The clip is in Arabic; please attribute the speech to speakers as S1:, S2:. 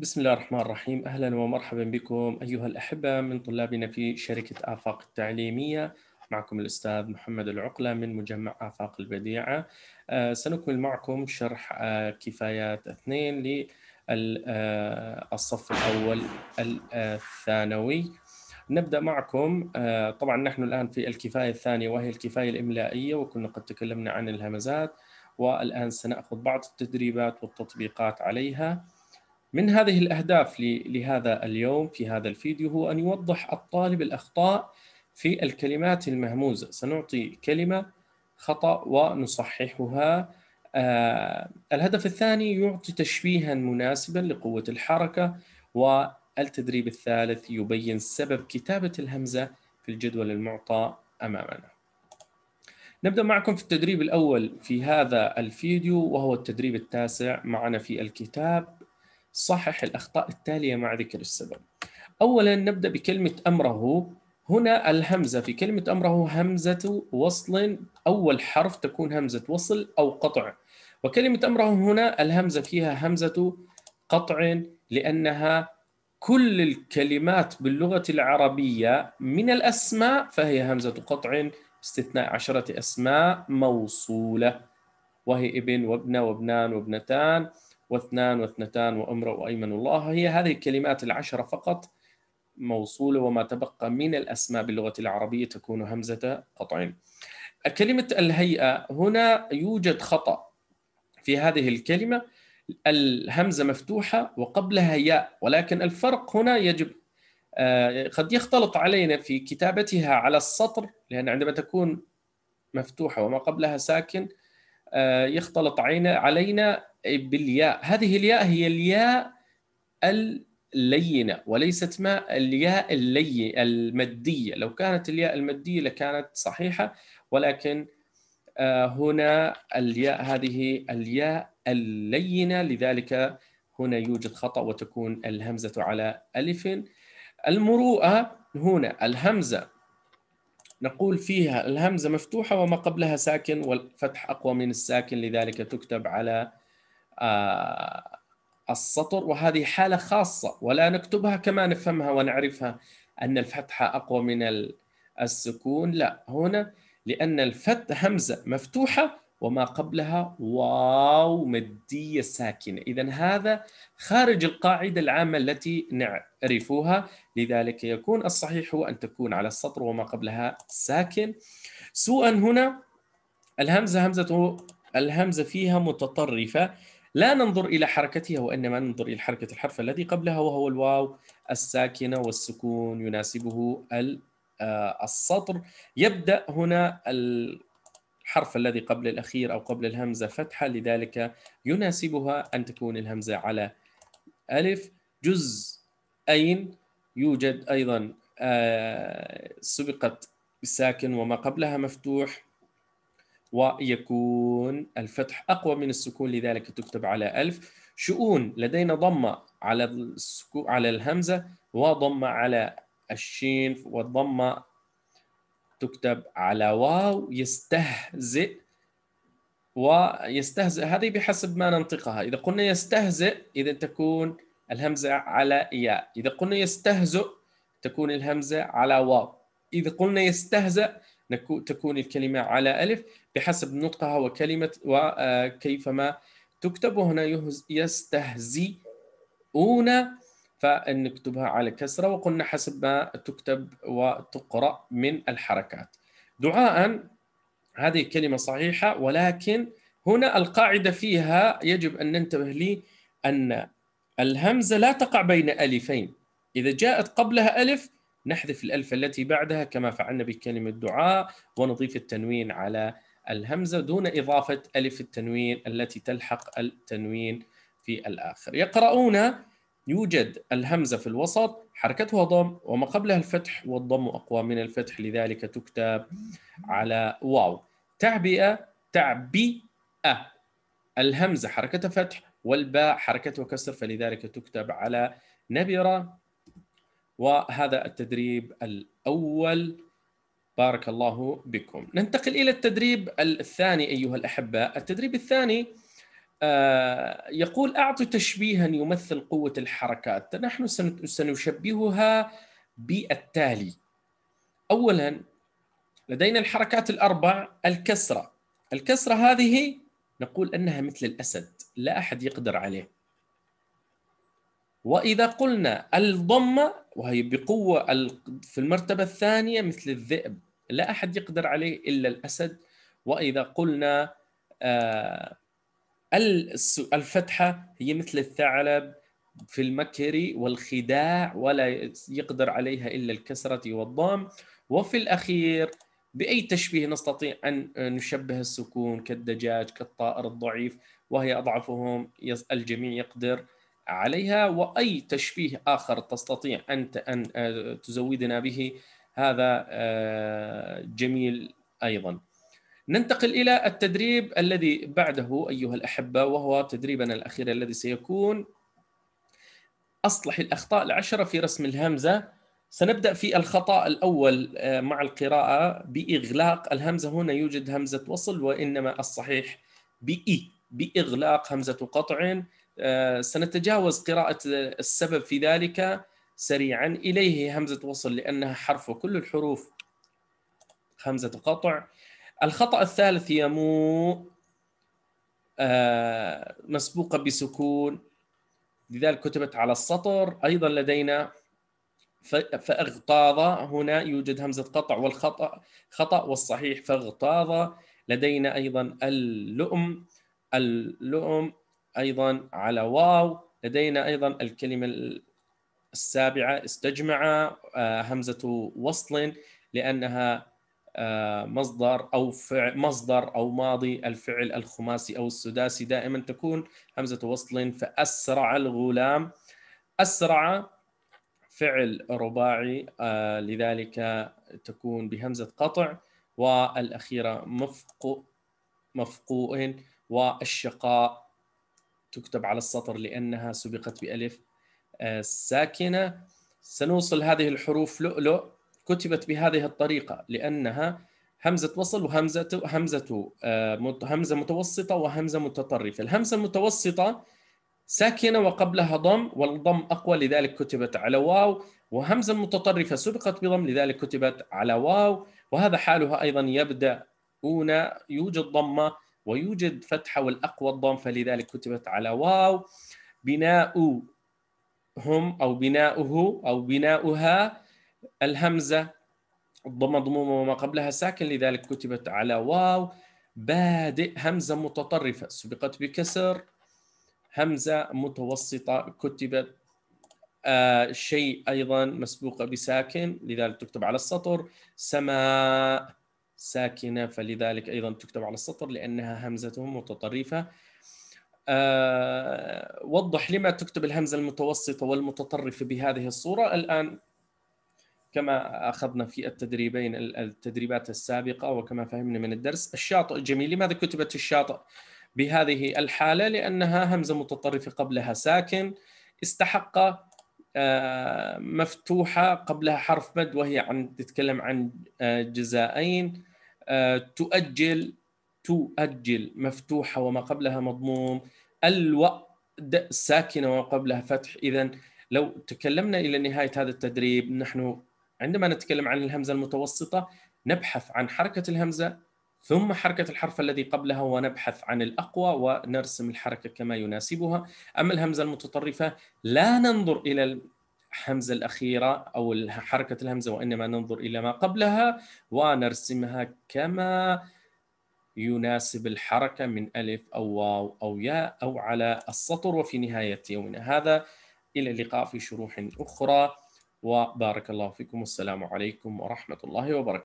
S1: بسم الله الرحمن الرحيم اهلا ومرحبا بكم ايها الاحبه من طلابنا في شركه افاق التعليميه معكم الاستاذ محمد العقله من مجمع افاق البديعه آه سنكمل معكم شرح آه كفايات اثنين للصف آه، الاول آه، الثانوي نبدا معكم آه طبعا نحن الان في الكفايه الثانيه وهي الكفايه الاملائيه وكنا قد تكلمنا عن الهمزات والان سناخذ بعض التدريبات والتطبيقات عليها من هذه الأهداف لهذا اليوم في هذا الفيديو هو أن يوضح الطالب الأخطاء في الكلمات المهموزة سنعطي كلمة خطأ ونصححها آه، الهدف الثاني يعطي تشبيها مناسبا لقوة الحركة والتدريب الثالث يبين سبب كتابة الهمزة في الجدول المعطى أمامنا نبدأ معكم في التدريب الأول في هذا الفيديو وهو التدريب التاسع معنا في الكتاب صحح الأخطاء التالية مع ذكر السبب أولا نبدأ بكلمة أمره هنا الهمزة في كلمة أمره همزة وصل أول حرف تكون همزة وصل أو قطع وكلمة أمره هنا الهمزة فيها همزة قطع لأنها كل الكلمات باللغة العربية من الأسماء فهي همزة قطع باستثناء عشرة أسماء موصولة وهي ابن وابنة وابنان وابنتان واثنان واثنتان وامرأ وأيمن الله هي هذه الكلمات العشرة فقط موصولة وما تبقى من الأسماء باللغة العربية تكون همزة قطع كلمة الهيئة هنا يوجد خطأ في هذه الكلمة الهمزة مفتوحة وقبلها ياء ولكن الفرق هنا يجب آه، قد يختلط علينا في كتابتها على السطر لأن عندما تكون مفتوحة وما قبلها ساكن آه، يختلط علينا بالياء هذه الياء هي الياء اللينة وليست ما الياء اللي المادية لو كانت الياء المادية لكانت صحيحة ولكن آه، هنا الياء هذه الياء اللينة لذلك هنا يوجد خطأ وتكون الهمزة على ألف المروءة هنا الهمزة نقول فيها الهمزة مفتوحة وما قبلها ساكن والفتح أقوى من الساكن لذلك تكتب على آه، السطر وهذه حالة خاصة ولا نكتبها كما نفهمها ونعرفها أن الفتحة أقوى من السكون لا هنا لأن الفت همزة مفتوحة وما قبلها واو مدية ساكنة إذا هذا خارج القاعدة العامة التي نعرفها لذلك يكون الصحيح هو أن تكون على السطر وما قبلها ساكن سوءا هنا الهمزة همزة الهمزة فيها متطرفة لا ننظر إلى حركتها وإنما ننظر إلى حركة الحرف الذي قبلها وهو الواو الساكنة والسكون يناسبه آه، السطر يبدأ هنا الحرف الذي قبل الأخير أو قبل الهمزة فتحة لذلك يناسبها أن تكون الهمزة على ألف جزء أين يوجد أيضا آه، سبقت بالساكن وما قبلها مفتوح ويكون الفتح أقوى من السكون لذلك تكتب على ألف شؤون لدينا ضمة على السكو على الهمزة وضمة على الشين والضمة تكتب على واو يستهزئ ويستهزئ هذه بحسب ما ننطقها إذا قلنا يستهزئ إذا تكون الهمزة على ياء إذا قلنا يستهزئ تكون الهمزة على واو إذا قلنا يستهزأ تكون الكلمة على ألف بحسب نطقها وكلمة وكيفما آه، تكتب وهنا يستهزئون فنكتبها على كسرة وقلنا حسب ما تكتب وتقرأ من الحركات دعاء هذه كلمة صحيحة ولكن هنا القاعدة فيها يجب أن ننتبه لي أن الهمزة لا تقع بين ألفين إذا جاءت قبلها ألف نحذف الألف التي بعدها كما فعلنا بكلمة دعاء ونضيف التنوين على الهمزة دون إضافة ألف التنوين التي تلحق التنوين في الآخر يقرؤون يوجد الهمزة في الوسط حركتها ضم وما قبلها الفتح والضم أقوى من الفتح لذلك تكتب على واو تعبئة تعبئة الهمزة حركتها فتح والباء حركتها كسر فلذلك تكتب على نبرة وهذا التدريب الأول بارك الله بكم ننتقل إلى التدريب الثاني أيها الاحباء التدريب الثاني آه، يقول أعطوا تشبيها يمثل قوة الحركات نحن سنشبهها بالتالي أولا لدينا الحركات الأربع الكسرة الكسرة هذه نقول أنها مثل الأسد لا أحد يقدر عليه وإذا قلنا الضمة وهي بقوة في المرتبة الثانية مثل الذئب لا أحد يقدر عليه إلا الأسد وإذا قلنا آه، الفتحة هي مثل الثعلب في المكر والخداع ولا يقدر عليها إلا الكسرة والضام وفي الأخير بأي تشبيه نستطيع أن نشبه السكون كالدجاج كالطائر الضعيف وهي أضعفهم الجميع يقدر عليها واي تشبيه اخر تستطيع ان ان آه، تزودنا به هذا آه، جميل ايضا. ننتقل الى التدريب الذي بعده ايها الاحبه وهو تدريبنا الاخير الذي سيكون اصلح الاخطاء العشره في رسم الهمزه. سنبدا في الخطا الاول آه، مع القراءه باغلاق الهمزه هنا يوجد همزه وصل وانما الصحيح بإي بإغلاق همزة قطع آه، سنتجاوز قراءة السبب في ذلك سريعا إليه همزة وصل لأنها حرف وكل الحروف همزة قطع الخطأ الثالث يمو آه، مسبوقة بسكون لذلك كتبت على السطر أيضا لدينا فاغتاظ هنا يوجد همزة قطع والخطأ خطأ والصحيح فاغتاظ لدينا أيضا اللؤم اللؤم ايضا على واو لدينا ايضا الكلمه السابعه استجمع آه، همزه وصل لانها آه، مصدر او فعل مصدر او ماضي الفعل الخماسي او السداسي دائما تكون همزه وصل فاسرع الغلام اسرع فعل رباعي آه، لذلك تكون بهمزه قطع والاخيره مفقو مفقوء والشقاء تكتب على السطر لأنها سبقت بألف آه، ساكنة سنوصل هذه الحروف لؤلؤ كتبت بهذه الطريقة لأنها همزة وصل وهمزة همزة آه، همزة متوسطة وهمزة متطرفة الهمزة المتوسطة ساكنة وقبلها ضم والضم أقوى لذلك كتبت على واو وهمزة متطرفة سبقت بضم لذلك كتبت على واو وهذا حالها أيضا يبدأ أونا يوجد ضمة ويوجد فتحة والأقوى الضم فلذلك كتبت على واو بناء هم أو بناؤه أو بناؤها الهمزة الضمة ضمومة وما قبلها ساكن لذلك كتبت على واو بادئ همزة متطرفة سبقت بكسر همزة متوسطة كتبت آه شيء أيضا مسبوقة بساكن لذلك تكتب على السطر سماء ساكنة فلذلك أيضا تكتب على السطر لأنها همزة متطرفة أه وضح لما تكتب الهمزة المتوسطة والمتطرفة بهذه الصورة الآن كما أخذنا في التدريبين التدريبات السابقة وكما فهمنا من الدرس الشاطئ الجميل لماذا كتبت الشاطئ بهذه الحالة لأنها همزة متطرفة قبلها ساكن استحق آه، مفتوحة قبلها حرف مد وهي عن تتكلم عن آه، جزائين آه، تؤجل تؤجل مفتوحة وما قبلها مضموم الوأد ساكنة وما قبلها فتح إذا لو تكلمنا إلى نهاية هذا التدريب نحن عندما نتكلم عن الهمزة المتوسطة نبحث عن حركة الهمزة ثم حركة الحرف الذي قبلها ونبحث عن الأقوى ونرسم الحركة كما يناسبها أما الهمزة المتطرفة لا ننظر إلى الهمزة الأخيرة أو حركة الهمزة وإنما ننظر إلى ما قبلها ونرسمها كما يناسب الحركة من ألف أو واو أو ياء أو على السطر وفي نهاية يومنا هذا إلى اللقاء في شروح أخرى وبارك الله فيكم والسلام عليكم ورحمة الله وبركاته